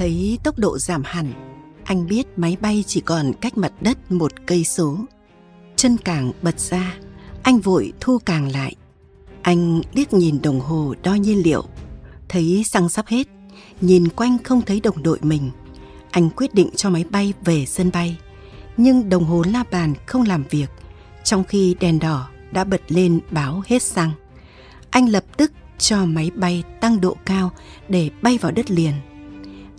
Thấy tốc độ giảm hẳn, anh biết máy bay chỉ còn cách mặt đất một cây số. Chân càng bật ra, anh vội thu càng lại. Anh liếc nhìn đồng hồ đo nhiên liệu, thấy xăng sắp hết, nhìn quanh không thấy đồng đội mình. Anh quyết định cho máy bay về sân bay, nhưng đồng hồ la bàn không làm việc, trong khi đèn đỏ đã bật lên báo hết xăng. Anh lập tức cho máy bay tăng độ cao để bay vào đất liền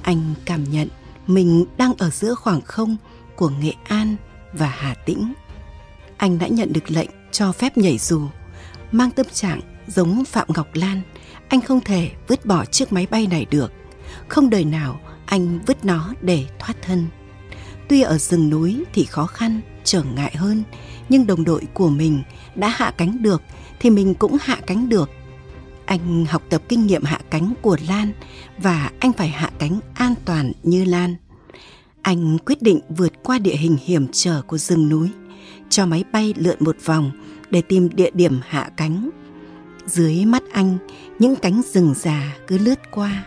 anh cảm nhận mình đang ở giữa khoảng không của Nghệ An và Hà Tĩnh. Anh đã nhận được lệnh cho phép nhảy dù, mang tâm trạng giống Phạm Ngọc Lan, anh không thể vứt bỏ chiếc máy bay này được. Không đời nào anh vứt nó để thoát thân. Tuy ở rừng núi thì khó khăn, trở ngại hơn, nhưng đồng đội của mình đã hạ cánh được thì mình cũng hạ cánh được anh học tập kinh nghiệm hạ cánh của Lan và anh phải hạ cánh an toàn như Lan. Anh quyết định vượt qua địa hình hiểm trở của rừng núi, cho máy bay lượn một vòng để tìm địa điểm hạ cánh. Dưới mắt anh, những cánh rừng già cứ lướt qua.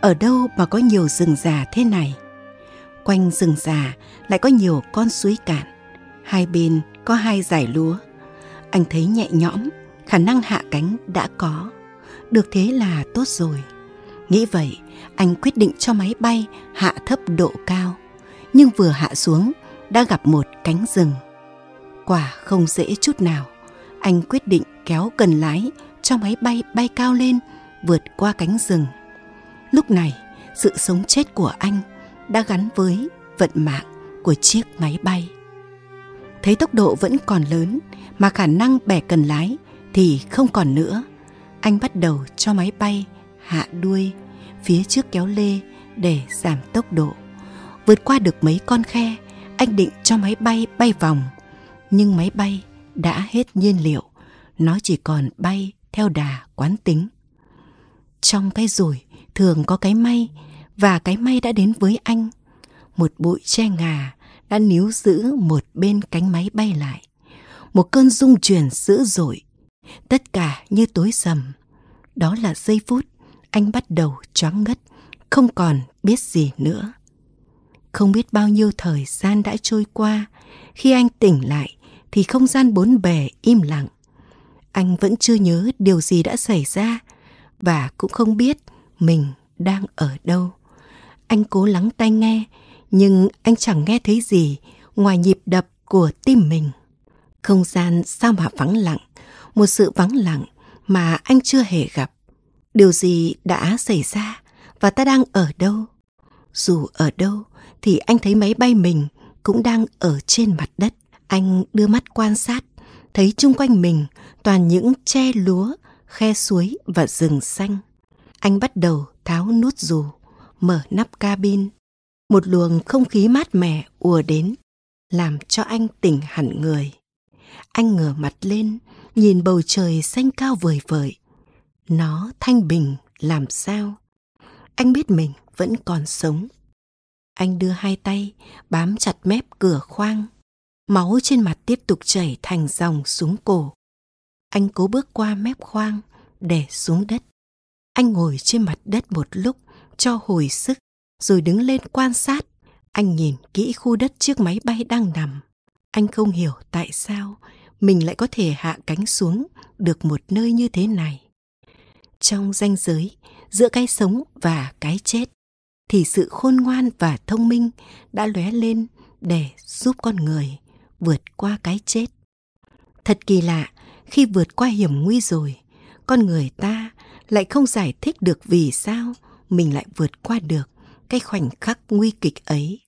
Ở đâu mà có nhiều rừng già thế này? Quanh rừng già lại có nhiều con suối cạn. Hai bên có hai dải lúa. Anh thấy nhẹ nhõm, khả năng hạ cánh đã có được thế là tốt rồi nghĩ vậy anh quyết định cho máy bay hạ thấp độ cao nhưng vừa hạ xuống đã gặp một cánh rừng quả không dễ chút nào anh quyết định kéo cần lái cho máy bay bay cao lên vượt qua cánh rừng lúc này sự sống chết của anh đã gắn với vận mạng của chiếc máy bay thấy tốc độ vẫn còn lớn mà khả năng bẻ cần lái thì không còn nữa anh bắt đầu cho máy bay hạ đuôi phía trước kéo lê để giảm tốc độ. Vượt qua được mấy con khe, anh định cho máy bay bay vòng. Nhưng máy bay đã hết nhiên liệu, nó chỉ còn bay theo đà quán tính. Trong cái rủi thường có cái may, và cái may đã đến với anh. Một bụi tre ngà đã níu giữ một bên cánh máy bay lại. Một cơn rung chuyển dữ dội Tất cả như tối sầm. Đó là giây phút anh bắt đầu choáng ngất, không còn biết gì nữa. Không biết bao nhiêu thời gian đã trôi qua, khi anh tỉnh lại thì không gian bốn bề im lặng. Anh vẫn chưa nhớ điều gì đã xảy ra và cũng không biết mình đang ở đâu. Anh cố lắng tai nghe, nhưng anh chẳng nghe thấy gì ngoài nhịp đập của tim mình. Không gian sao mà vắng lặng, một sự vắng lặng mà anh chưa hề gặp. Điều gì đã xảy ra và ta đang ở đâu? Dù ở đâu thì anh thấy máy bay mình cũng đang ở trên mặt đất. Anh đưa mắt quan sát, thấy chung quanh mình toàn những che lúa, khe suối và rừng xanh. Anh bắt đầu tháo nút dù, mở nắp cabin. Một luồng không khí mát mẻ ùa đến, làm cho anh tỉnh hẳn người. Anh ngửa mặt lên, nhìn bầu trời xanh cao vời vợi. Nó thanh bình làm sao? Anh biết mình vẫn còn sống. Anh đưa hai tay bám chặt mép cửa khoang. Máu trên mặt tiếp tục chảy thành dòng xuống cổ. Anh cố bước qua mép khoang để xuống đất. Anh ngồi trên mặt đất một lúc cho hồi sức rồi đứng lên quan sát. Anh nhìn kỹ khu đất trước máy bay đang nằm. Anh không hiểu tại sao mình lại có thể hạ cánh xuống được một nơi như thế này trong ranh giới giữa cái sống và cái chết thì sự khôn ngoan và thông minh đã lóe lên để giúp con người vượt qua cái chết thật kỳ lạ khi vượt qua hiểm nguy rồi con người ta lại không giải thích được vì sao mình lại vượt qua được cái khoảnh khắc nguy kịch ấy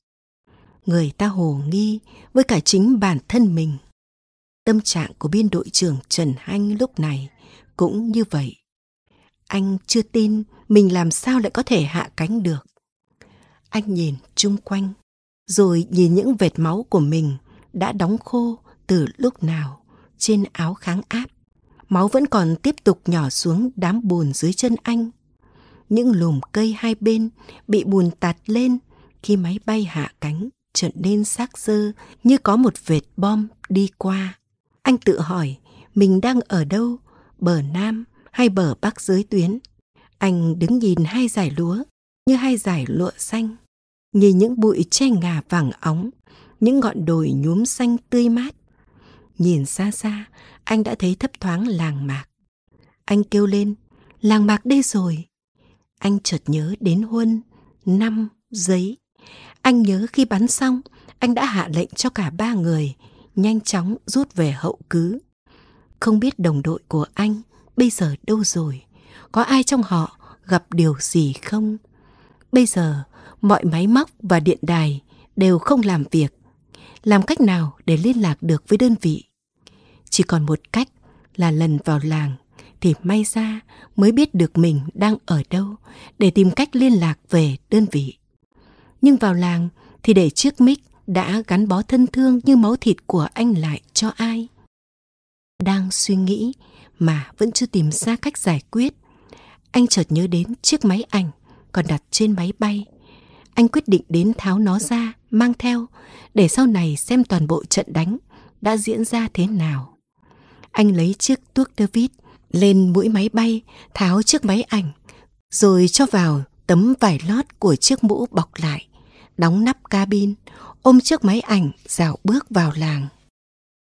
người ta hồ nghi với cả chính bản thân mình Tâm trạng của biên đội trưởng Trần Hanh lúc này cũng như vậy. Anh chưa tin mình làm sao lại có thể hạ cánh được. Anh nhìn chung quanh, rồi nhìn những vệt máu của mình đã đóng khô từ lúc nào trên áo kháng áp. Máu vẫn còn tiếp tục nhỏ xuống đám bùn dưới chân anh. Những lùm cây hai bên bị bùn tạt lên khi máy bay hạ cánh trở nên xác sơ như có một vệt bom đi qua. Anh tự hỏi mình đang ở đâu, bờ Nam hay bờ Bắc dưới tuyến. Anh đứng nhìn hai dải lúa như hai dải lụa xanh, nhìn những bụi tre ngà vàng óng, những ngọn đồi nhuốm xanh tươi mát. Nhìn xa xa, anh đã thấy thấp thoáng làng mạc. Anh kêu lên, làng mạc đây rồi. Anh chợt nhớ đến huân, năm, giấy. Anh nhớ khi bắn xong, anh đã hạ lệnh cho cả ba người – nhanh chóng rút về hậu cứ. Không biết đồng đội của anh bây giờ đâu rồi? Có ai trong họ gặp điều gì không? Bây giờ, mọi máy móc và điện đài đều không làm việc. Làm cách nào để liên lạc được với đơn vị? Chỉ còn một cách là lần vào làng thì may ra mới biết được mình đang ở đâu để tìm cách liên lạc về đơn vị. Nhưng vào làng thì để chiếc mic đã gắn bó thân thương như máu thịt của anh lại cho ai đang suy nghĩ mà vẫn chưa tìm ra cách giải quyết anh chợt nhớ đến chiếc máy ảnh còn đặt trên máy bay anh quyết định đến tháo nó ra mang theo để sau này xem toàn bộ trận đánh đã diễn ra thế nào anh lấy chiếc tuốc tơ vít lên mũi máy bay tháo chiếc máy ảnh rồi cho vào tấm vải lót của chiếc mũ bọc lại đóng nắp cabin ôm chiếc máy ảnh dạo bước vào làng.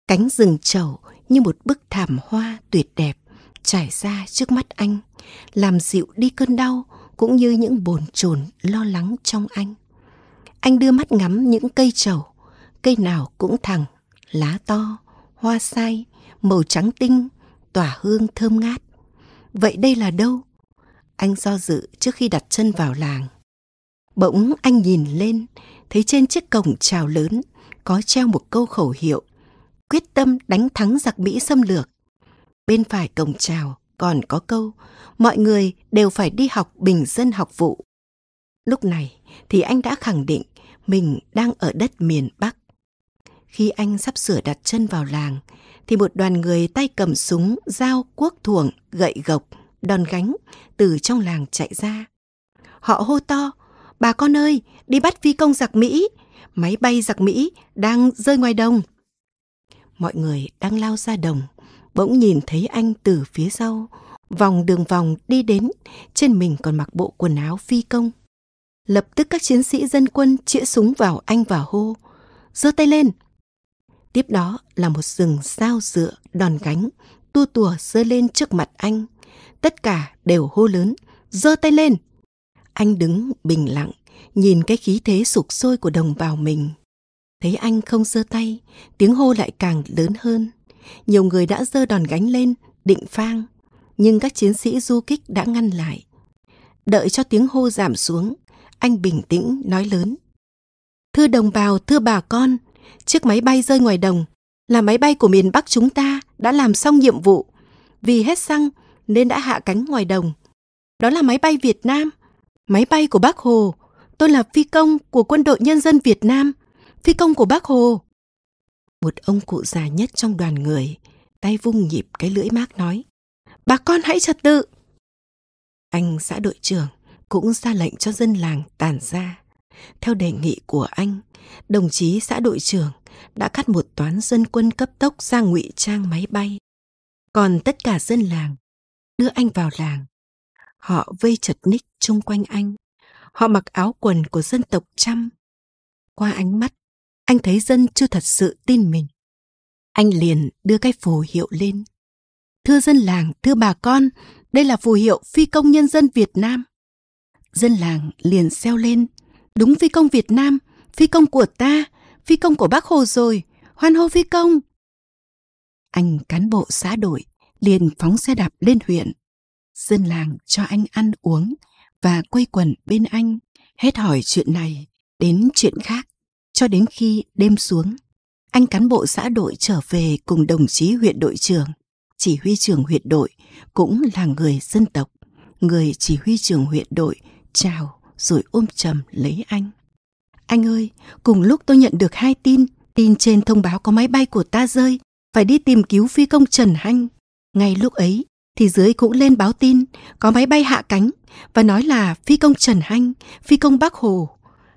Cánh rừng trầu như một bức thảm hoa tuyệt đẹp trải ra trước mắt anh, làm dịu đi cơn đau cũng như những bồn chồn lo lắng trong anh. Anh đưa mắt ngắm những cây trầu, cây nào cũng thẳng, lá to, hoa sai, màu trắng tinh, tỏa hương thơm ngát. Vậy đây là đâu? Anh do dự trước khi đặt chân vào làng. Bỗng anh nhìn lên, thấy trên chiếc cổng chào lớn có treo một câu khẩu hiệu quyết tâm đánh thắng giặc Mỹ xâm lược. Bên phải cổng chào còn có câu mọi người đều phải đi học bình dân học vụ. Lúc này thì anh đã khẳng định mình đang ở đất miền Bắc. Khi anh sắp sửa đặt chân vào làng thì một đoàn người tay cầm súng, dao, cuốc thuồng, gậy gộc, đòn gánh từ trong làng chạy ra. Họ hô to Bà con ơi, đi bắt phi công giặc Mỹ, máy bay giặc Mỹ đang rơi ngoài đồng. Mọi người đang lao ra đồng, bỗng nhìn thấy anh từ phía sau, vòng đường vòng đi đến, trên mình còn mặc bộ quần áo phi công. Lập tức các chiến sĩ dân quân chĩa súng vào anh và hô, giơ tay lên. Tiếp đó là một rừng sao dựa, đòn gánh, tua tùa rơi lên trước mặt anh. Tất cả đều hô lớn, giơ tay lên. Anh đứng bình lặng, nhìn cái khí thế sụp sôi của đồng bào mình. Thấy anh không giơ tay, tiếng hô lại càng lớn hơn. Nhiều người đã giơ đòn gánh lên, định phang, nhưng các chiến sĩ du kích đã ngăn lại. Đợi cho tiếng hô giảm xuống, anh bình tĩnh nói lớn. Thưa đồng bào, thưa bà con, chiếc máy bay rơi ngoài đồng là máy bay của miền Bắc chúng ta đã làm xong nhiệm vụ. Vì hết xăng nên đã hạ cánh ngoài đồng. Đó là máy bay Việt Nam – Máy bay của Bác Hồ, tôi là phi công của quân đội nhân dân Việt Nam, phi công của Bác Hồ. Một ông cụ già nhất trong đoàn người, tay vung nhịp cái lưỡi mác nói, bà con hãy trật tự. Anh xã đội trưởng cũng ra lệnh cho dân làng tản ra. Theo đề nghị của anh, đồng chí xã đội trưởng đã cắt một toán dân quân cấp tốc ra ngụy trang máy bay. Còn tất cả dân làng đưa anh vào làng Họ vây chật ních chung quanh anh. Họ mặc áo quần của dân tộc Trăm. Qua ánh mắt, anh thấy dân chưa thật sự tin mình. Anh liền đưa cái phù hiệu lên. Thưa dân làng, thưa bà con, đây là phù hiệu phi công nhân dân Việt Nam. Dân làng liền xeo lên. Đúng phi công Việt Nam, phi công của ta, phi công của bác Hồ rồi, hoan hô phi công. Anh cán bộ xã đội liền phóng xe đạp lên huyện dân làng cho anh ăn uống và quây quần bên anh hết hỏi chuyện này đến chuyện khác cho đến khi đêm xuống anh cán bộ xã đội trở về cùng đồng chí huyện đội trưởng chỉ huy trưởng huyện đội cũng là người dân tộc người chỉ huy trưởng huyện đội chào rồi ôm chầm lấy anh anh ơi cùng lúc tôi nhận được hai tin tin trên thông báo có máy bay của ta rơi phải đi tìm cứu phi công trần hanh ngay lúc ấy thì dưới cũng lên báo tin có máy bay hạ cánh và nói là phi công Trần Hanh, phi công Bắc Hồ.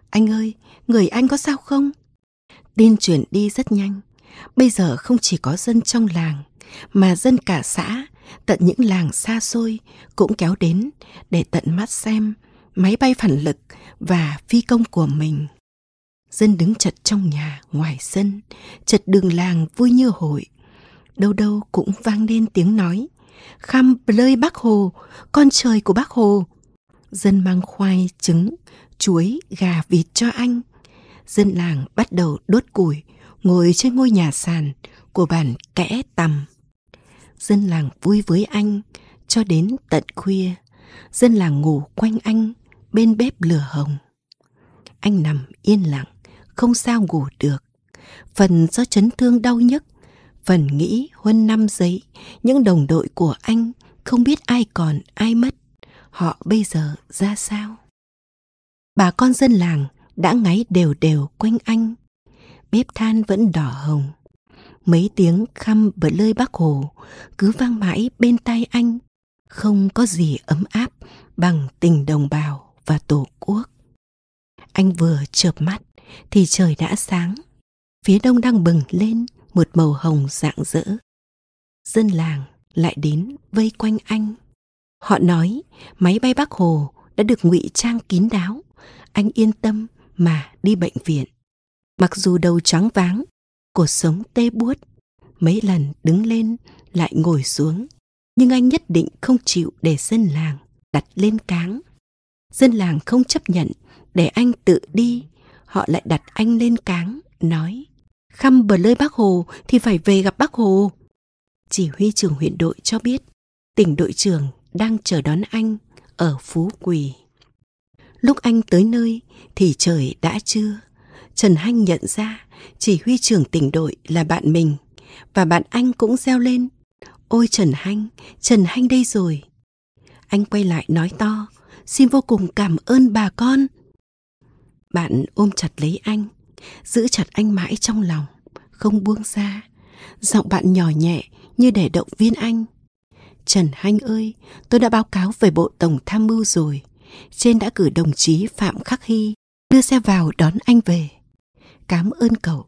Anh ơi, người anh có sao không? Tin truyền đi rất nhanh. Bây giờ không chỉ có dân trong làng, mà dân cả xã, tận những làng xa xôi cũng kéo đến để tận mắt xem máy bay phản lực và phi công của mình. Dân đứng chật trong nhà, ngoài sân, chật đường làng vui như hội. Đâu đâu cũng vang lên tiếng nói khăm plơi bác Hồ, con trời của bác Hồ. Dân mang khoai, trứng, chuối, gà, vịt cho anh. Dân làng bắt đầu đốt củi, ngồi trên ngôi nhà sàn của bản kẽ tầm. Dân làng vui với anh cho đến tận khuya. Dân làng ngủ quanh anh bên bếp lửa hồng. Anh nằm yên lặng, không sao ngủ được. Phần do chấn thương đau nhất Phần nghĩ huân năm giấy, những đồng đội của anh không biết ai còn ai mất, họ bây giờ ra sao. Bà con dân làng đã ngáy đều đều quanh anh, bếp than vẫn đỏ hồng. Mấy tiếng khăm bởi lơi bác hồ cứ vang mãi bên tai anh, không có gì ấm áp bằng tình đồng bào và tổ quốc. Anh vừa chợp mắt thì trời đã sáng, phía đông đang bừng lên một màu hồng rạng rỡ. Dân làng lại đến vây quanh anh. Họ nói máy bay Bác Hồ đã được ngụy trang kín đáo. Anh yên tâm mà đi bệnh viện. Mặc dù đầu trắng váng, cuộc sống tê buốt, mấy lần đứng lên lại ngồi xuống. Nhưng anh nhất định không chịu để dân làng đặt lên cáng. Dân làng không chấp nhận để anh tự đi, họ lại đặt anh lên cáng, nói khăm bờ lơi bác Hồ thì phải về gặp bác Hồ. Chỉ huy trưởng huyện đội cho biết tỉnh đội trưởng đang chờ đón anh ở Phú Quỳ. Lúc anh tới nơi thì trời đã trưa. Trần Hanh nhận ra chỉ huy trưởng tỉnh đội là bạn mình và bạn anh cũng reo lên. Ôi Trần Hanh, Trần Hanh đây rồi. Anh quay lại nói to, xin vô cùng cảm ơn bà con. Bạn ôm chặt lấy anh, giữ chặt anh mãi trong lòng không buông ra giọng bạn nhỏ nhẹ như để động viên anh trần hanh ơi tôi đã báo cáo về bộ tổng tham mưu rồi trên đã cử đồng chí phạm khắc hy đưa xe vào đón anh về cám ơn cậu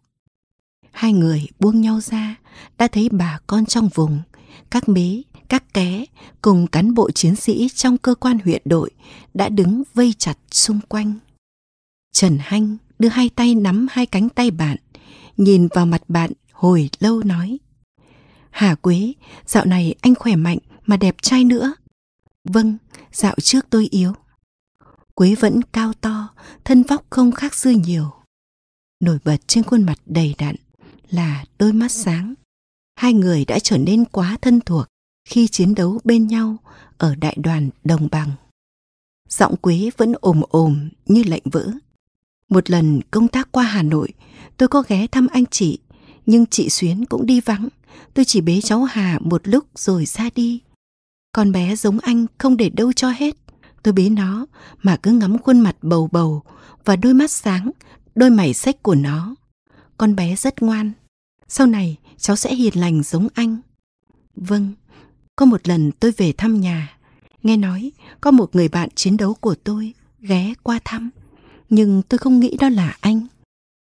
hai người buông nhau ra đã thấy bà con trong vùng các mế các ké cùng cán bộ chiến sĩ trong cơ quan huyện đội đã đứng vây chặt xung quanh trần hanh đưa hai tay nắm hai cánh tay bạn, nhìn vào mặt bạn hồi lâu nói. Hà Quế, dạo này anh khỏe mạnh mà đẹp trai nữa. Vâng, dạo trước tôi yếu. Quế vẫn cao to, thân vóc không khác xưa nhiều. Nổi bật trên khuôn mặt đầy đặn là đôi mắt sáng. Hai người đã trở nên quá thân thuộc khi chiến đấu bên nhau ở đại đoàn đồng bằng. Giọng Quế vẫn ồm ồm như lệnh vỡ một lần công tác qua Hà Nội, tôi có ghé thăm anh chị, nhưng chị Xuyến cũng đi vắng. Tôi chỉ bế cháu Hà một lúc rồi ra đi. Con bé giống anh không để đâu cho hết. Tôi bế nó mà cứ ngắm khuôn mặt bầu bầu và đôi mắt sáng, đôi mảy sách của nó. Con bé rất ngoan. Sau này cháu sẽ hiền lành giống anh. Vâng, có một lần tôi về thăm nhà. Nghe nói có một người bạn chiến đấu của tôi ghé qua thăm nhưng tôi không nghĩ đó là anh.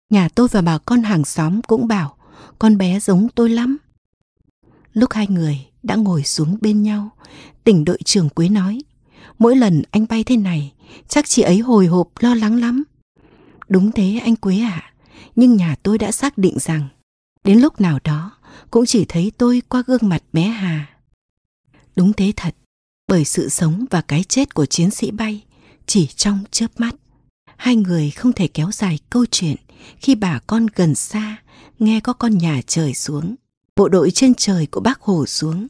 Nhà tôi và bà con hàng xóm cũng bảo con bé giống tôi lắm. Lúc hai người đã ngồi xuống bên nhau, tỉnh đội trưởng Quế nói mỗi lần anh bay thế này chắc chị ấy hồi hộp lo lắng lắm. Đúng thế anh Quế ạ, à, nhưng nhà tôi đã xác định rằng đến lúc nào đó cũng chỉ thấy tôi qua gương mặt bé Hà. Đúng thế thật, bởi sự sống và cái chết của chiến sĩ bay chỉ trong chớp mắt hai người không thể kéo dài câu chuyện khi bà con gần xa nghe có con nhà trời xuống bộ đội trên trời của bác hồ xuống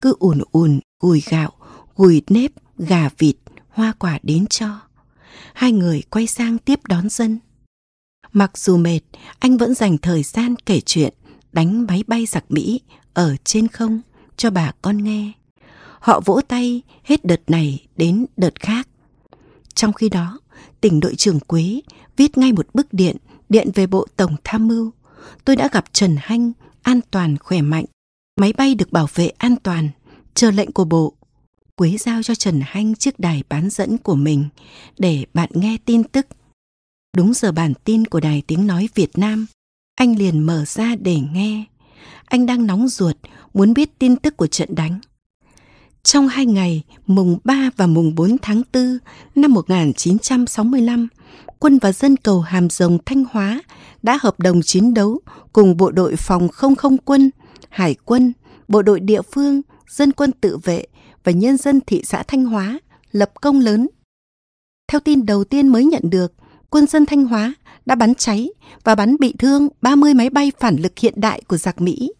cứ ùn ùn gùi gạo gùi nếp gà vịt hoa quả đến cho hai người quay sang tiếp đón dân mặc dù mệt anh vẫn dành thời gian kể chuyện đánh máy bay giặc mỹ ở trên không cho bà con nghe họ vỗ tay hết đợt này đến đợt khác trong khi đó tỉnh đội trưởng Quế viết ngay một bức điện, điện về Bộ Tổng Tham mưu. Tôi đã gặp Trần Hanh, an toàn, khỏe mạnh. Máy bay được bảo vệ an toàn, chờ lệnh của Bộ. Quế giao cho Trần Hanh chiếc đài bán dẫn của mình để bạn nghe tin tức. Đúng giờ bản tin của Đài Tiếng Nói Việt Nam, anh liền mở ra để nghe. Anh đang nóng ruột, muốn biết tin tức của trận đánh. Trong hai ngày mùng 3 và mùng 4 tháng 4 năm 1965, quân và dân cầu Hàm Rồng Thanh Hóa đã hợp đồng chiến đấu cùng bộ đội phòng không không quân, hải quân, bộ đội địa phương, dân quân tự vệ và nhân dân thị xã Thanh Hóa lập công lớn. Theo tin đầu tiên mới nhận được, quân dân Thanh Hóa đã bắn cháy và bắn bị thương 30 máy bay phản lực hiện đại của giặc Mỹ.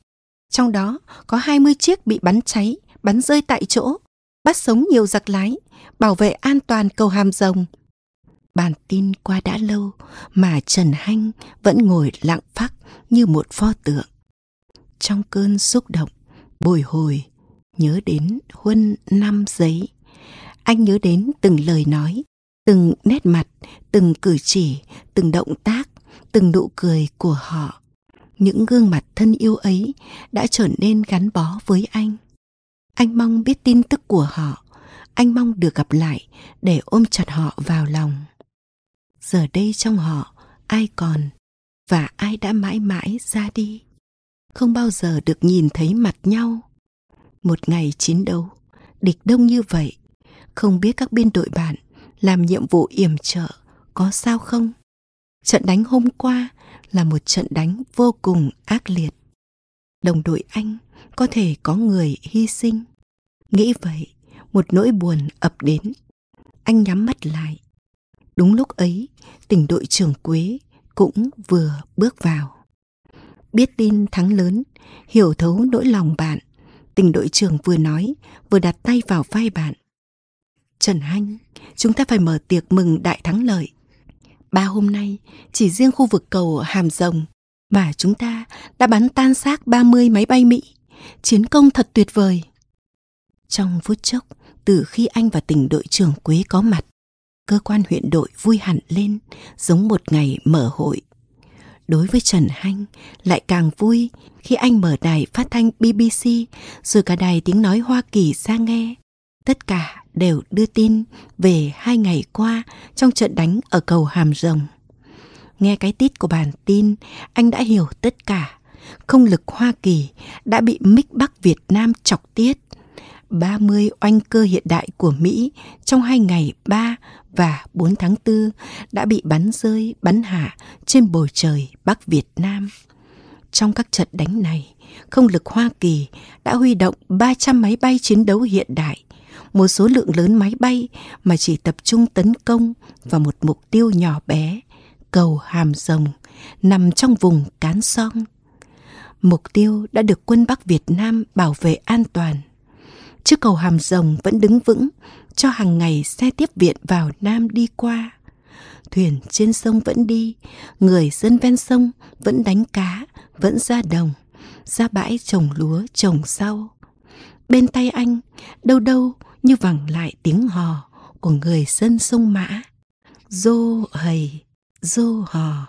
Trong đó có 20 chiếc bị bắn cháy bắn rơi tại chỗ, bắt sống nhiều giặc lái, bảo vệ an toàn cầu hàm rồng. Bản tin qua đã lâu mà Trần Hanh vẫn ngồi lặng phắc như một pho tượng. Trong cơn xúc động, bồi hồi, nhớ đến huân năm giấy. Anh nhớ đến từng lời nói, từng nét mặt, từng cử chỉ, từng động tác, từng nụ cười của họ. Những gương mặt thân yêu ấy đã trở nên gắn bó với anh. Anh mong biết tin tức của họ, anh mong được gặp lại để ôm chặt họ vào lòng. Giờ đây trong họ, ai còn và ai đã mãi mãi ra đi, không bao giờ được nhìn thấy mặt nhau. Một ngày chiến đấu, địch đông như vậy, không biết các biên đội bạn làm nhiệm vụ yểm trợ có sao không? Trận đánh hôm qua là một trận đánh vô cùng ác liệt đồng đội anh có thể có người hy sinh. Nghĩ vậy, một nỗi buồn ập đến. Anh nhắm mắt lại. Đúng lúc ấy, tỉnh đội trưởng Quế cũng vừa bước vào. Biết tin thắng lớn, hiểu thấu nỗi lòng bạn, tỉnh đội trưởng vừa nói, vừa đặt tay vào vai bạn. Trần Hanh, chúng ta phải mở tiệc mừng đại thắng lợi. Ba hôm nay, chỉ riêng khu vực cầu Hàm Rồng và chúng ta đã bắn tan xác 30 máy bay Mỹ. Chiến công thật tuyệt vời. Trong phút chốc, từ khi anh và tỉnh đội trưởng Quế có mặt, cơ quan huyện đội vui hẳn lên, giống một ngày mở hội. Đối với Trần Hanh, lại càng vui khi anh mở đài phát thanh BBC, rồi cả đài tiếng nói Hoa Kỳ ra nghe. Tất cả đều đưa tin về hai ngày qua trong trận đánh ở cầu Hàm Rồng. Nghe cái tít của bản tin, anh đã hiểu tất cả. Không lực Hoa Kỳ đã bị Mỹ Bắc Việt Nam chọc tiết. 30 oanh cơ hiện đại của Mỹ trong hai ngày 3 và 4 tháng 4 đã bị bắn rơi, bắn hạ trên bầu trời Bắc Việt Nam. Trong các trận đánh này, không lực Hoa Kỳ đã huy động 300 máy bay chiến đấu hiện đại, một số lượng lớn máy bay mà chỉ tập trung tấn công vào một mục tiêu nhỏ bé cầu Hàm Rồng nằm trong vùng Cán Song. Mục tiêu đã được quân Bắc Việt Nam bảo vệ an toàn. Chiếc cầu Hàm Rồng vẫn đứng vững cho hàng ngày xe tiếp viện vào Nam đi qua. Thuyền trên sông vẫn đi, người dân ven sông vẫn đánh cá, vẫn ra đồng, ra bãi trồng lúa trồng rau. Bên tay anh, đâu đâu như vẳng lại tiếng hò của người dân sông Mã. Dô hầy, dô hò.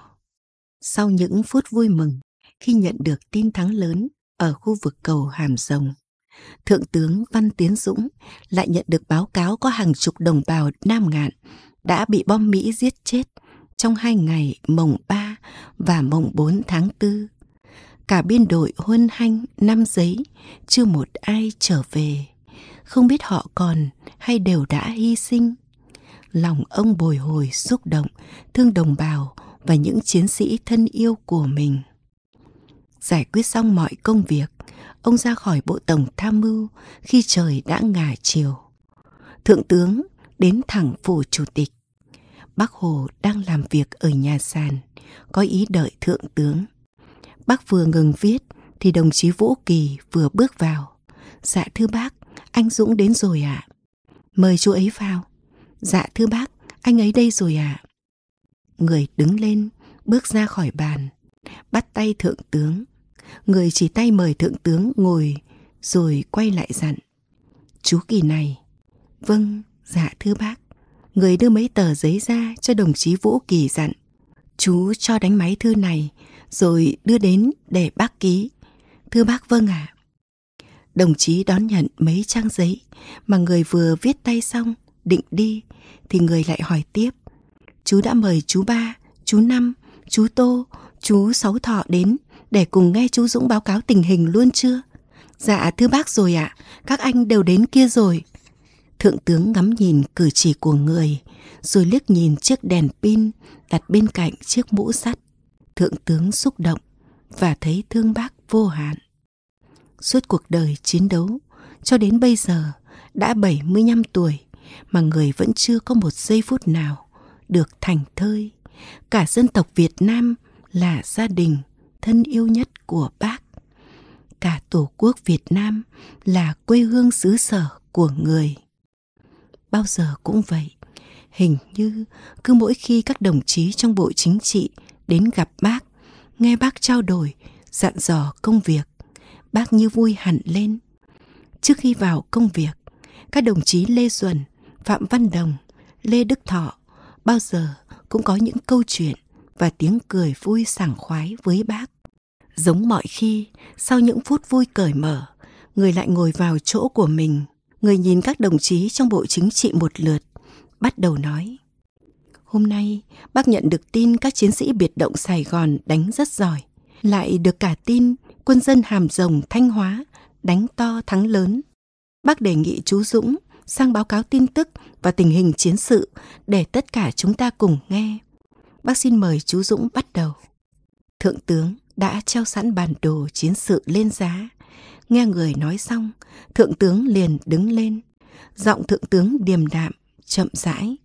Sau những phút vui mừng khi nhận được tin thắng lớn ở khu vực cầu Hàm Rồng, Thượng tướng Văn Tiến Dũng lại nhận được báo cáo có hàng chục đồng bào Nam Ngạn đã bị bom Mỹ giết chết trong hai ngày mồng 3 và mồng 4 tháng 4. Cả biên đội huân hanh năm giấy, chưa một ai trở về. Không biết họ còn hay đều đã hy sinh lòng ông bồi hồi xúc động, thương đồng bào và những chiến sĩ thân yêu của mình. Giải quyết xong mọi công việc, ông ra khỏi bộ tổng tham mưu khi trời đã ngả chiều. Thượng tướng đến thẳng phủ chủ tịch. Bác Hồ đang làm việc ở nhà sàn, có ý đợi thượng tướng. Bác vừa ngừng viết thì đồng chí Vũ Kỳ vừa bước vào. Dạ thưa bác, anh Dũng đến rồi ạ. À? Mời chú ấy vào. Dạ thưa bác, anh ấy đây rồi ạ. À? Người đứng lên, bước ra khỏi bàn, bắt tay thượng tướng. Người chỉ tay mời thượng tướng ngồi, rồi quay lại dặn. Chú Kỳ này, vâng, dạ thưa bác. Người đưa mấy tờ giấy ra cho đồng chí Vũ Kỳ dặn. Chú cho đánh máy thư này, rồi đưa đến để bác ký. Thưa bác vâng ạ. À. Đồng chí đón nhận mấy trang giấy mà người vừa viết tay xong định đi thì người lại hỏi tiếp chú đã mời chú ba chú năm chú tô chú sáu thọ đến để cùng nghe chú dũng báo cáo tình hình luôn chưa dạ thưa bác rồi ạ các anh đều đến kia rồi thượng tướng ngắm nhìn cử chỉ của người rồi liếc nhìn chiếc đèn pin đặt bên cạnh chiếc mũ sắt thượng tướng xúc động và thấy thương bác vô hạn suốt cuộc đời chiến đấu cho đến bây giờ đã 75 tuổi mà người vẫn chưa có một giây phút nào được thành thơi. Cả dân tộc Việt Nam là gia đình thân yêu nhất của bác. Cả Tổ quốc Việt Nam là quê hương xứ sở của người. Bao giờ cũng vậy, hình như cứ mỗi khi các đồng chí trong Bộ Chính trị đến gặp bác, nghe bác trao đổi, dặn dò công việc, bác như vui hẳn lên. Trước khi vào công việc, các đồng chí Lê Duẩn Phạm Văn Đồng, Lê Đức Thọ bao giờ cũng có những câu chuyện và tiếng cười vui sảng khoái với bác. Giống mọi khi, sau những phút vui cởi mở, người lại ngồi vào chỗ của mình, người nhìn các đồng chí trong bộ chính trị một lượt, bắt đầu nói. Hôm nay, bác nhận được tin các chiến sĩ biệt động Sài Gòn đánh rất giỏi, lại được cả tin quân dân Hàm Rồng Thanh Hóa đánh to thắng lớn. Bác đề nghị chú Dũng sang báo cáo tin tức và tình hình chiến sự để tất cả chúng ta cùng nghe. Bác xin mời chú Dũng bắt đầu. Thượng tướng đã treo sẵn bản đồ chiến sự lên giá. Nghe người nói xong, thượng tướng liền đứng lên. Giọng thượng tướng điềm đạm, chậm rãi.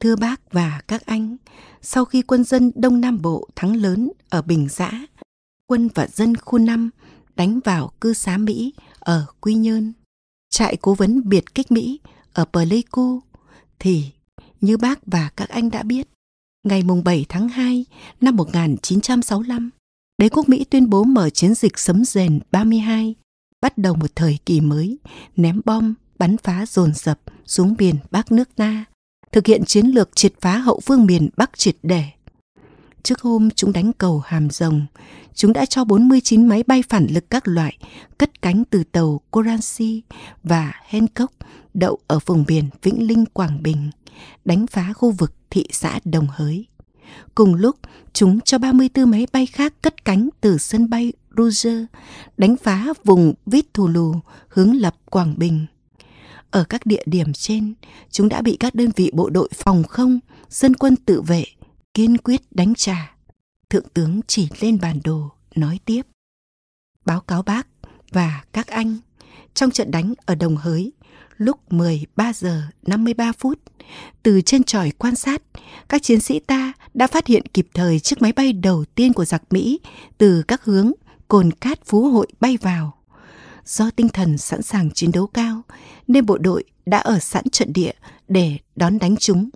Thưa bác và các anh, sau khi quân dân Đông Nam Bộ thắng lớn ở Bình Giã, quân và dân khu 5 đánh vào cư xá Mỹ ở Quy Nhơn trại cố vấn biệt kích Mỹ ở Pleiku thì như bác và các anh đã biết, ngày mùng 7 tháng 2 năm 1965, đế quốc Mỹ tuyên bố mở chiến dịch sấm rền 32, bắt đầu một thời kỳ mới, ném bom, bắn phá dồn dập xuống biển Bắc nước ta, thực hiện chiến lược triệt phá hậu phương miền Bắc triệt để. Trước hôm chúng đánh cầu Hàm Rồng, chúng đã cho 49 máy bay phản lực các loại cất cánh từ tàu Coransi và Hancock đậu ở vùng biển Vĩnh Linh, Quảng Bình, đánh phá khu vực thị xã Đồng Hới. Cùng lúc, chúng cho 34 máy bay khác cất cánh từ sân bay Ruger, đánh phá vùng Vít Thù Lù, hướng lập Quảng Bình. Ở các địa điểm trên, chúng đã bị các đơn vị bộ đội phòng không, dân quân tự vệ kiên quyết đánh trả Thượng tướng chỉ lên bản đồ, nói tiếp. Báo cáo bác và các anh, trong trận đánh ở Đồng Hới, lúc 13 giờ 53 phút, từ trên tròi quan sát, các chiến sĩ ta đã phát hiện kịp thời chiếc máy bay đầu tiên của giặc Mỹ từ các hướng cồn cát phú hội bay vào. Do tinh thần sẵn sàng chiến đấu cao, nên bộ đội đã ở sẵn trận địa để đón đánh chúng.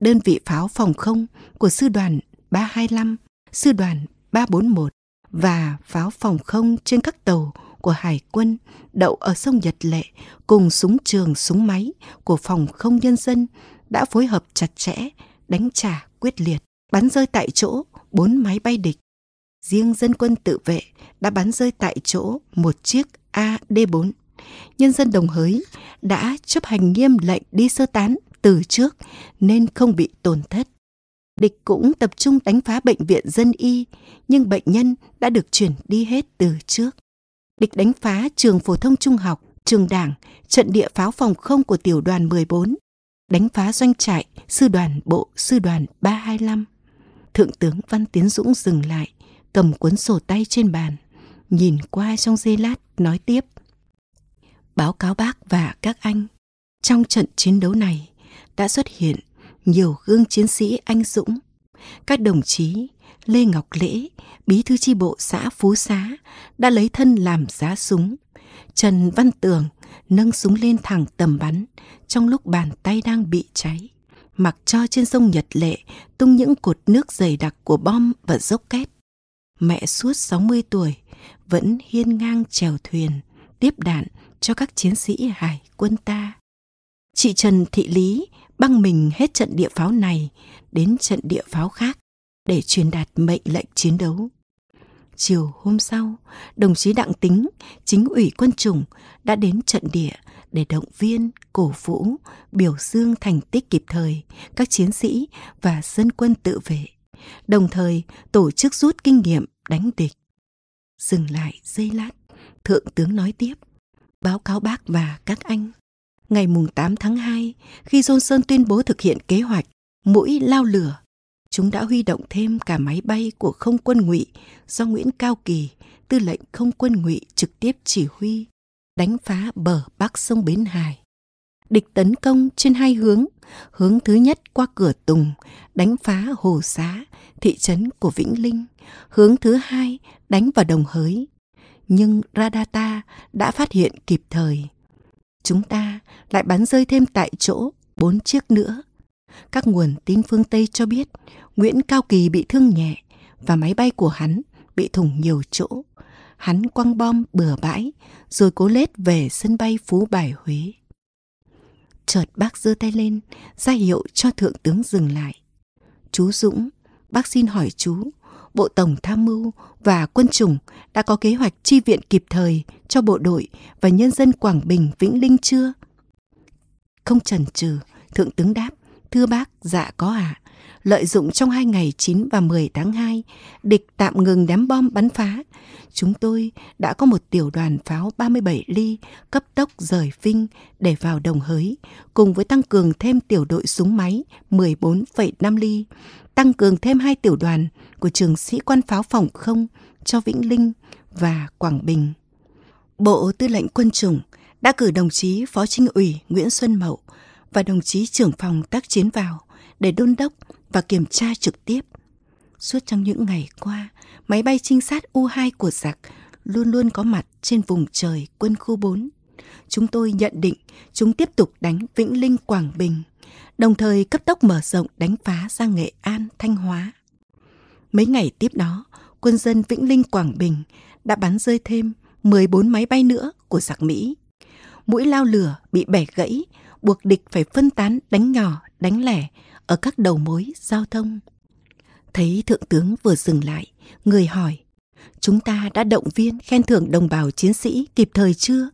Đơn vị pháo phòng không của sư đoàn 325 sư đoàn 341 và pháo phòng không trên các tàu của Hải quân đậu ở sông Nhật Lệ cùng súng trường súng máy của phòng không nhân dân đã phối hợp chặt chẽ, đánh trả quyết liệt, bắn rơi tại chỗ bốn máy bay địch. Riêng dân quân tự vệ đã bắn rơi tại chỗ một chiếc AD-4. Nhân dân Đồng Hới đã chấp hành nghiêm lệnh đi sơ tán từ trước nên không bị tổn thất. Địch cũng tập trung đánh phá bệnh viện dân y, nhưng bệnh nhân đã được chuyển đi hết từ trước. Địch đánh phá trường phổ thông trung học, trường đảng, trận địa pháo phòng không của tiểu đoàn 14, đánh phá doanh trại, sư đoàn bộ, sư đoàn 325. Thượng tướng Văn Tiến Dũng dừng lại, cầm cuốn sổ tay trên bàn, nhìn qua trong giây lát, nói tiếp. Báo cáo bác và các anh, trong trận chiến đấu này đã xuất hiện nhiều gương chiến sĩ anh dũng. Các đồng chí Lê Ngọc Lễ, bí thư chi bộ xã Phú Xá, đã lấy thân làm giá súng. Trần Văn Tường nâng súng lên thẳng tầm bắn trong lúc bàn tay đang bị cháy. Mặc cho trên sông Nhật Lệ tung những cột nước dày đặc của bom và dốc két. Mẹ suốt 60 tuổi vẫn hiên ngang chèo thuyền, tiếp đạn cho các chiến sĩ hải quân ta. Chị Trần Thị Lý băng mình hết trận địa pháo này đến trận địa pháo khác để truyền đạt mệnh lệnh chiến đấu. Chiều hôm sau, đồng chí Đặng Tính, chính ủy quân chủng, đã đến trận địa để động viên, cổ vũ, biểu dương thành tích kịp thời các chiến sĩ và dân quân tự vệ, đồng thời tổ chức rút kinh nghiệm đánh địch. Dừng lại giây lát, Thượng tướng nói tiếp. Báo cáo bác và các anh, ngày mùng 8 tháng 2, khi Johnson tuyên bố thực hiện kế hoạch mũi lao lửa, chúng đã huy động thêm cả máy bay của không quân ngụy do Nguyễn Cao Kỳ, tư lệnh không quân ngụy trực tiếp chỉ huy, đánh phá bờ bắc sông Bến Hải. Địch tấn công trên hai hướng, hướng thứ nhất qua cửa Tùng, đánh phá Hồ Xá, thị trấn của Vĩnh Linh, hướng thứ hai đánh vào Đồng Hới. Nhưng Radata đã phát hiện kịp thời, chúng ta lại bắn rơi thêm tại chỗ bốn chiếc nữa. Các nguồn tin phương Tây cho biết Nguyễn Cao Kỳ bị thương nhẹ và máy bay của hắn bị thủng nhiều chỗ. Hắn quăng bom bừa bãi rồi cố lết về sân bay Phú Bài Huế. Chợt bác giơ tay lên, ra hiệu cho thượng tướng dừng lại. Chú Dũng, bác xin hỏi chú, Bộ Tổng Tham mưu và quân chủng đã có kế hoạch chi viện kịp thời cho bộ đội và nhân dân Quảng Bình, Vĩnh Linh chưa? Không chần chừ, Thượng tướng đáp, thưa bác, dạ có ạ. À. Lợi dụng trong hai ngày 9 và 10 tháng 2, địch tạm ngừng ném bom bắn phá. Chúng tôi đã có một tiểu đoàn pháo 37 ly cấp tốc rời Vinh để vào Đồng Hới, cùng với tăng cường thêm tiểu đội súng máy 14,5 ly tăng cường thêm hai tiểu đoàn của trường sĩ quan pháo phòng không cho Vĩnh Linh và Quảng Bình. Bộ Tư lệnh Quân chủng đã cử đồng chí Phó Trinh ủy Nguyễn Xuân Mậu và đồng chí trưởng phòng tác chiến vào để đôn đốc và kiểm tra trực tiếp. Suốt trong những ngày qua, máy bay trinh sát U-2 của giặc luôn luôn có mặt trên vùng trời quân khu 4. Chúng tôi nhận định chúng tiếp tục đánh Vĩnh Linh Quảng Bình – đồng thời cấp tốc mở rộng đánh phá sang Nghệ An, Thanh Hóa. Mấy ngày tiếp đó, quân dân Vĩnh Linh Quảng Bình đã bắn rơi thêm 14 máy bay nữa của giặc Mỹ. Mũi lao lửa bị bẻ gãy, buộc địch phải phân tán đánh nhỏ, đánh lẻ ở các đầu mối giao thông. Thấy thượng tướng vừa dừng lại, người hỏi, chúng ta đã động viên khen thưởng đồng bào chiến sĩ kịp thời chưa?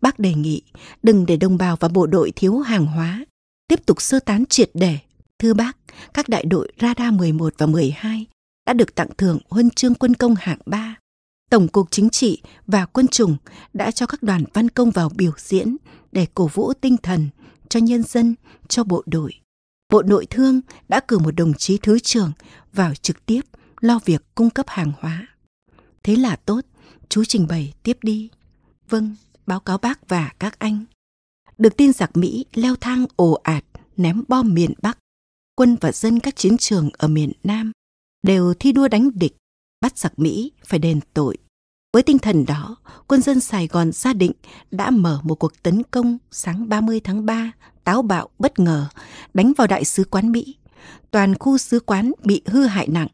Bác đề nghị đừng để đồng bào và bộ đội thiếu hàng hóa, tiếp tục sơ tán triệt để. Thưa bác, các đại đội Radar 11 và 12 đã được tặng thưởng huân chương quân công hạng 3. Tổng cục Chính trị và quân chủng đã cho các đoàn văn công vào biểu diễn để cổ vũ tinh thần cho nhân dân, cho bộ đội. Bộ Nội thương đã cử một đồng chí thứ trưởng vào trực tiếp lo việc cung cấp hàng hóa. Thế là tốt, chú trình bày tiếp đi. Vâng, báo cáo bác và các anh được tin giặc Mỹ leo thang ồ ạt ném bom miền Bắc, quân và dân các chiến trường ở miền Nam đều thi đua đánh địch, bắt giặc Mỹ phải đền tội. Với tinh thần đó, quân dân Sài Gòn gia định đã mở một cuộc tấn công sáng 30 tháng 3 táo bạo bất ngờ, đánh vào đại sứ quán Mỹ. Toàn khu sứ quán bị hư hại nặng.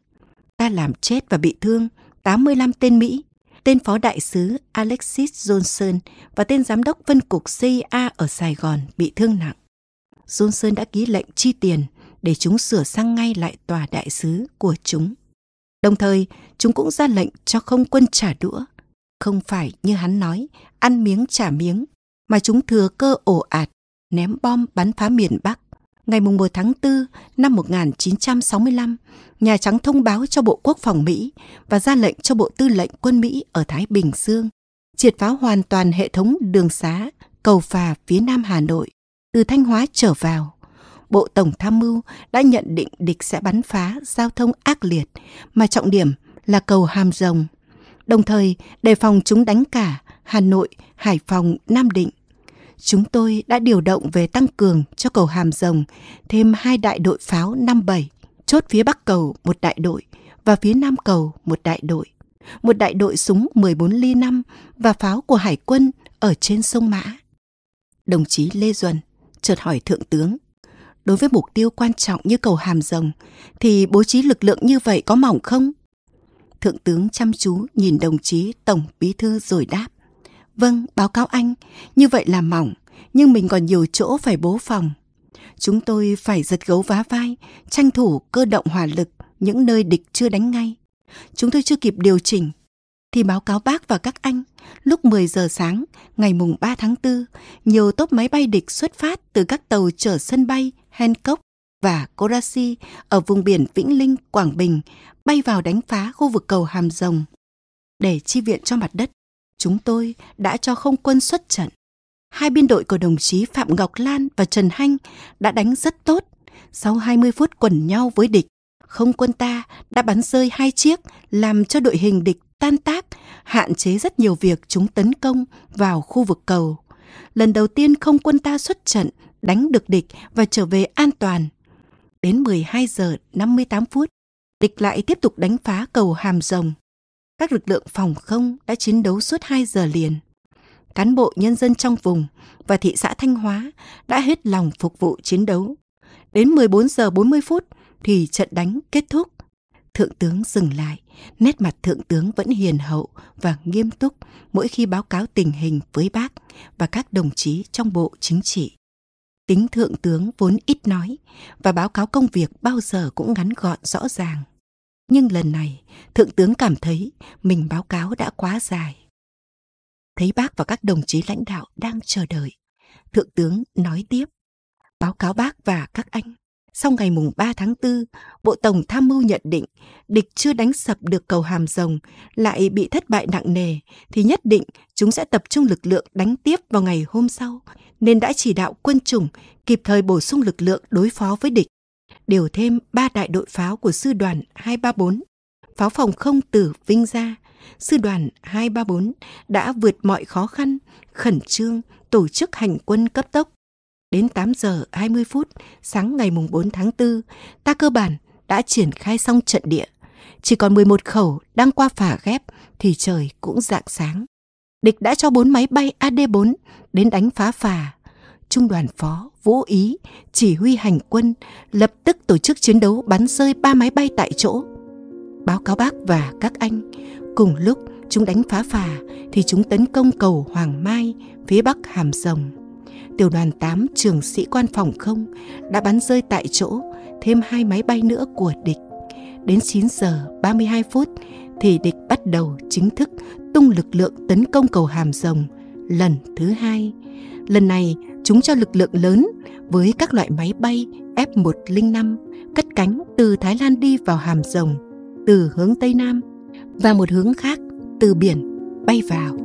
Ta làm chết và bị thương 85 tên Mỹ, tên phó đại sứ Alexis Johnson và tên giám đốc phân cục CIA ở Sài Gòn bị thương nặng. Johnson đã ký lệnh chi tiền để chúng sửa sang ngay lại tòa đại sứ của chúng. Đồng thời, chúng cũng ra lệnh cho không quân trả đũa. Không phải như hắn nói, ăn miếng trả miếng, mà chúng thừa cơ ổ ạt, ném bom bắn phá miền Bắc ngày 1 tháng 4 năm 1965, Nhà Trắng thông báo cho Bộ Quốc phòng Mỹ và ra lệnh cho Bộ Tư lệnh quân Mỹ ở Thái Bình Dương triệt phá hoàn toàn hệ thống đường xá, cầu phà phía nam Hà Nội, từ Thanh Hóa trở vào. Bộ Tổng Tham mưu đã nhận định địch sẽ bắn phá giao thông ác liệt, mà trọng điểm là cầu Hàm Rồng. Đồng thời, đề phòng chúng đánh cả Hà Nội, Hải Phòng, Nam Định – chúng tôi đã điều động về tăng cường cho cầu Hàm Rồng thêm hai đại đội pháo 57, chốt phía Bắc cầu một đại đội và phía Nam cầu một đại đội, một đại đội súng 14 ly 5 và pháo của hải quân ở trên sông Mã. Đồng chí Lê Duẩn chợt hỏi thượng tướng, đối với mục tiêu quan trọng như cầu Hàm Rồng thì bố trí lực lượng như vậy có mỏng không? Thượng tướng chăm chú nhìn đồng chí Tổng Bí thư rồi đáp. Vâng, báo cáo anh, như vậy là mỏng, nhưng mình còn nhiều chỗ phải bố phòng. Chúng tôi phải giật gấu vá vai, tranh thủ cơ động hỏa lực những nơi địch chưa đánh ngay. Chúng tôi chưa kịp điều chỉnh. Thì báo cáo bác và các anh, lúc 10 giờ sáng, ngày mùng 3 tháng 4, nhiều tốp máy bay địch xuất phát từ các tàu chở sân bay Hancock và Korasi ở vùng biển Vĩnh Linh, Quảng Bình bay vào đánh phá khu vực cầu Hàm Rồng để chi viện cho mặt đất Chúng tôi đã cho không quân xuất trận. Hai biên đội của đồng chí Phạm Ngọc Lan và Trần Hanh đã đánh rất tốt. Sau 20 phút quần nhau với địch, không quân ta đã bắn rơi hai chiếc làm cho đội hình địch tan tác, hạn chế rất nhiều việc chúng tấn công vào khu vực cầu. Lần đầu tiên không quân ta xuất trận, đánh được địch và trở về an toàn. Đến 12 giờ 58 phút, địch lại tiếp tục đánh phá cầu Hàm Rồng các lực lượng phòng không đã chiến đấu suốt 2 giờ liền. Cán bộ nhân dân trong vùng và thị xã Thanh Hóa đã hết lòng phục vụ chiến đấu. Đến 14 giờ 40 phút thì trận đánh kết thúc. Thượng tướng dừng lại, nét mặt thượng tướng vẫn hiền hậu và nghiêm túc mỗi khi báo cáo tình hình với bác và các đồng chí trong bộ chính trị. Tính thượng tướng vốn ít nói và báo cáo công việc bao giờ cũng ngắn gọn rõ ràng. Nhưng lần này, Thượng tướng cảm thấy mình báo cáo đã quá dài. Thấy bác và các đồng chí lãnh đạo đang chờ đợi, Thượng tướng nói tiếp. Báo cáo bác và các anh, sau ngày mùng 3 tháng 4, Bộ Tổng Tham mưu nhận định địch chưa đánh sập được cầu Hàm Rồng, lại bị thất bại nặng nề, thì nhất định chúng sẽ tập trung lực lượng đánh tiếp vào ngày hôm sau, nên đã chỉ đạo quân chủng kịp thời bổ sung lực lượng đối phó với địch đều thêm ba đại đội pháo của sư đoàn 234, pháo phòng không tử Vinh Gia, sư đoàn 234 đã vượt mọi khó khăn, khẩn trương tổ chức hành quân cấp tốc. Đến 8 giờ 20 phút sáng ngày 4 tháng 4, ta cơ bản đã triển khai xong trận địa. Chỉ còn 11 khẩu đang qua phả ghép thì trời cũng rạng sáng. Địch đã cho bốn máy bay AD-4 đến đánh phá phà Trung đoàn phó Vũ Ý chỉ huy hành quân lập tức tổ chức chiến đấu bắn rơi ba máy bay tại chỗ. Báo cáo bác và các anh, cùng lúc chúng đánh phá phà thì chúng tấn công cầu Hoàng Mai phía bắc Hàm Rồng. Tiểu đoàn 8 trường sĩ quan phòng không đã bắn rơi tại chỗ thêm hai máy bay nữa của địch. Đến 9 giờ 32 phút thì địch bắt đầu chính thức tung lực lượng tấn công cầu Hàm Rồng lần thứ hai. Lần này chúng cho lực lượng lớn với các loại máy bay F-105 cất cánh từ Thái Lan đi vào Hàm Rồng từ hướng Tây Nam và một hướng khác từ biển bay vào.